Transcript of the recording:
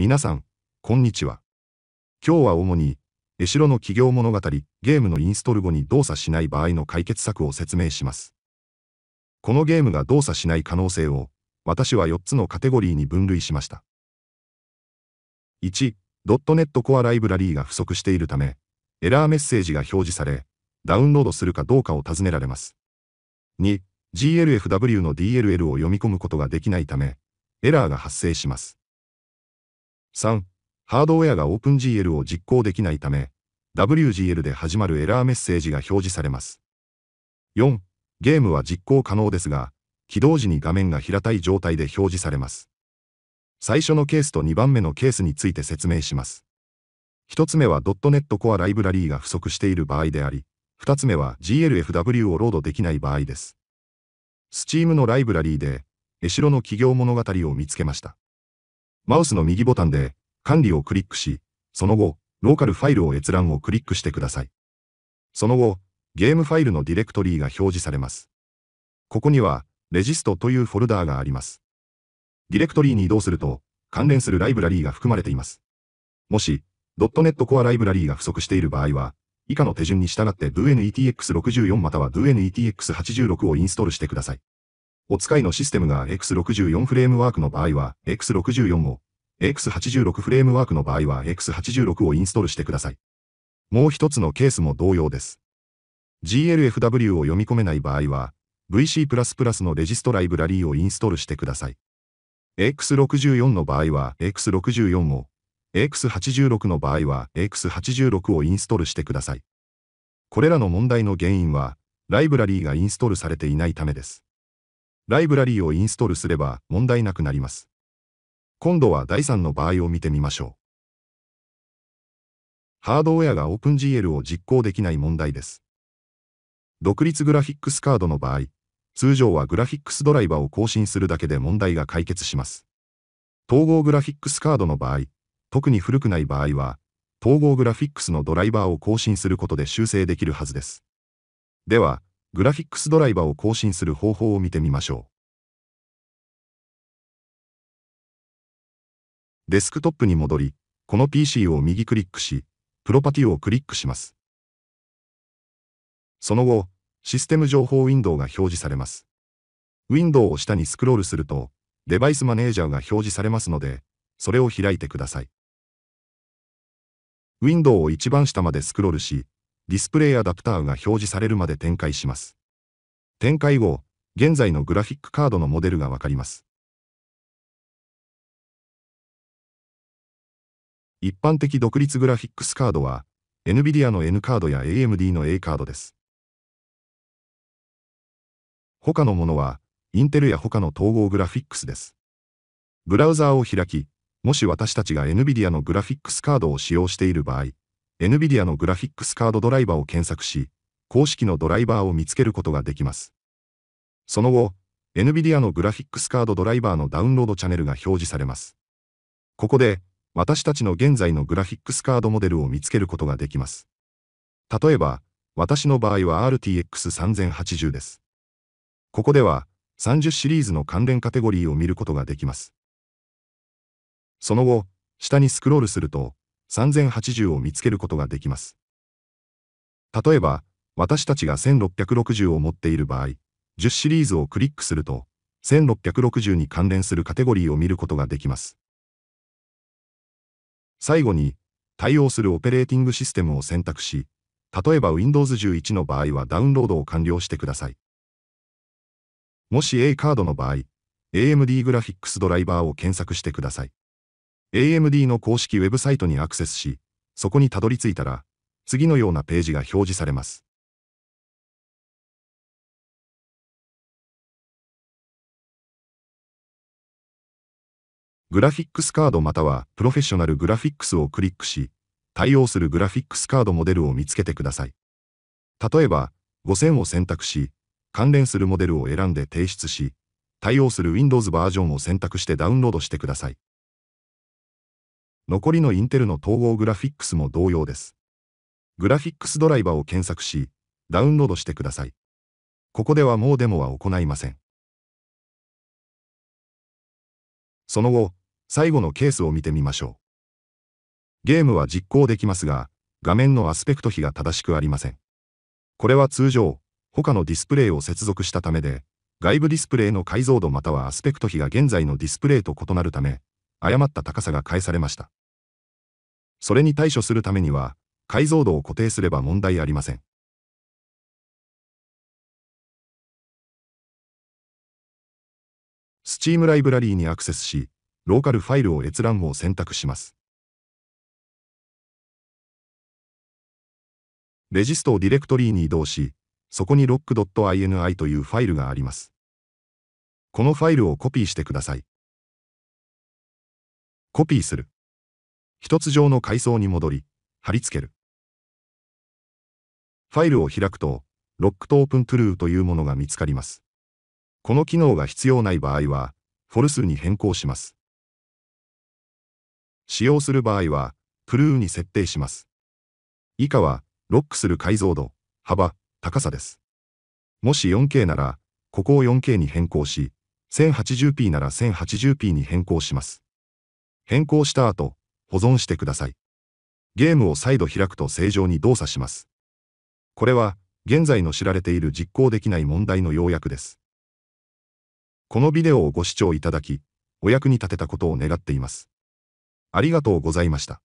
皆さん、こんにちは。今日は主に、エシロの企業物語、ゲームのインストール後に動作しない場合の解決策を説明します。このゲームが動作しない可能性を、私は4つのカテゴリーに分類しました。1、ドットネットコアライブラリーが不足しているため、エラーメッセージが表示され、ダウンロードするかどうかを尋ねられます。2、GLFW の DLL を読み込むことができないため、エラーが発生します。3、ハードウェアが OpenGL を実行できないため、WGL で始まるエラーメッセージが表示されます。4、ゲームは実行可能ですが、起動時に画面が平たい状態で表示されます。最初のケースと2番目のケースについて説明します。1つ目は .NET Core ライブラリーが不足している場合であり、2つ目は GLFW をロードできない場合です。Steam のライブラリーで、エシロの企業物語を見つけました。マウスの右ボタンで、管理をクリックし、その後、ローカルファイルを閲覧をクリックしてください。その後、ゲームファイルのディレクトリーが表示されます。ここには、レジストというフォルダーがあります。ディレクトリーに移動すると、関連するライブラリーが含まれています。もし、.NET Core ライブラリーが不足している場合は、以下の手順に従って DNETX64 または DNETX86 をインストールしてください。お使いのシステムが X64 フレームワークの場合は、X64 を、X86 フレームワークの場合は X86 をインストールしてください。もう一つのケースも同様です。GLFW を読み込めない場合は、VC++ のレジストライブラリーをインストールしてください。X64 の場合は X64 を、X86 の場合は X86 をインストールしてください。これらの問題の原因は、ライブラリーがインストールされていないためです。ライブラリーをインストールすれば問題なくなります。今度は第3の場合を見てみましょう。ハードウェアが OpenGL を実行できない問題です。独立グラフィックスカードの場合、通常はグラフィックスドライバーを更新するだけで問題が解決します。統合グラフィックスカードの場合、特に古くない場合は、統合グラフィックスのドライバーを更新することで修正できるはずです。では、グラフィックスドライバーを更新する方法を見てみましょう。デスクトップに戻り、この PC を右クリックし、プロパティをクリックします。その後、システム情報ウィンドウが表示されます。ウィンドウを下にスクロールすると、デバイスマネージャーが表示されますので、それを開いてください。ウィンドウを一番下までスクロールし、ディスプレイアダプターが表示されるまで展開します。展開後、現在のグラフィックカードのモデルがわかります。一般的独立グラフィックスカードは、NVIDIA の N カードや AMD の A カードです。他のものは、インテルや他の統合グラフィックスです。ブラウザーを開き、もし私たちが NVIDIA のグラフィックスカードを使用している場合、NVIDIA のグラフィックスカードドライバーを検索し、公式のドライバーを見つけることができます。その後、NVIDIA のグラフィックスカードドライバーのダウンロードチャンネルが表示されます。ここで、私たちの現在のグラフィックスカードモデルを見つけることができます。例えば、私の場合は RTX3080 です。ここでは、30シリーズの関連カテゴリーを見ることができます。その後、下にスクロールすると、3080を見つけることができます。例えば、私たちが1660を持っている場合、10シリーズをクリックすると、1660に関連するカテゴリーを見ることができます。最後に、対応するオペレーティングシステムを選択し、例えば Windows 11の場合はダウンロードを完了してください。もし A カードの場合、AMD グラフィックスドライバーを検索してください。AMD の公式ウェブサイトにアクセスし、そこにたどり着いたら、次のようなページが表示されます。グラフィックスカードまたはプロフェッショナルグラフィックスをクリックし、対応するグラフィックスカードモデルを見つけてください。例えば、5000を選択し、関連するモデルを選んで提出し、対応する Windows バージョンを選択してダウンロードしてください。残りのインテルの統合グラフィックスも同様です。グラフィックスドライバーを検索し、ダウンロードしてください。ここではもうデモは行いません。その後、最後のケースを見てみましょう。ゲームは実行できますが、画面のアスペクト比が正しくありません。これは通常、他のディスプレイを接続したためで、外部ディスプレイの解像度またはアスペクト比が現在のディスプレイと異なるため、誤った高さが返されました。それに対処するためには、解像度を固定すれば問題ありません。Steam ライブラリーにアクセスし、ローカルファイルを閲覧を選択します。レジストをディレクトリーに移動し、そこに l o k i n i というファイルがあります。このファイルをコピーしてください。コピーする。一つ上の階層に戻り、貼り付ける。ファイルを開くと、ロックとオープントゥルーというものが見つかります。この機能が必要ない場合は、フォルスに変更します。使用する場合は、トゥルーに設定します。以下は、ロックする解像度、幅、高さです。もし 4K なら、ここを 4K に変更し、1080p なら 1080p に変更します。変更した後、保存してください。ゲームを再度開くと正常に動作します。これは、現在の知られている実行できない問題の要約です。このビデオをご視聴いただき、お役に立てたことを願っています。ありがとうございました。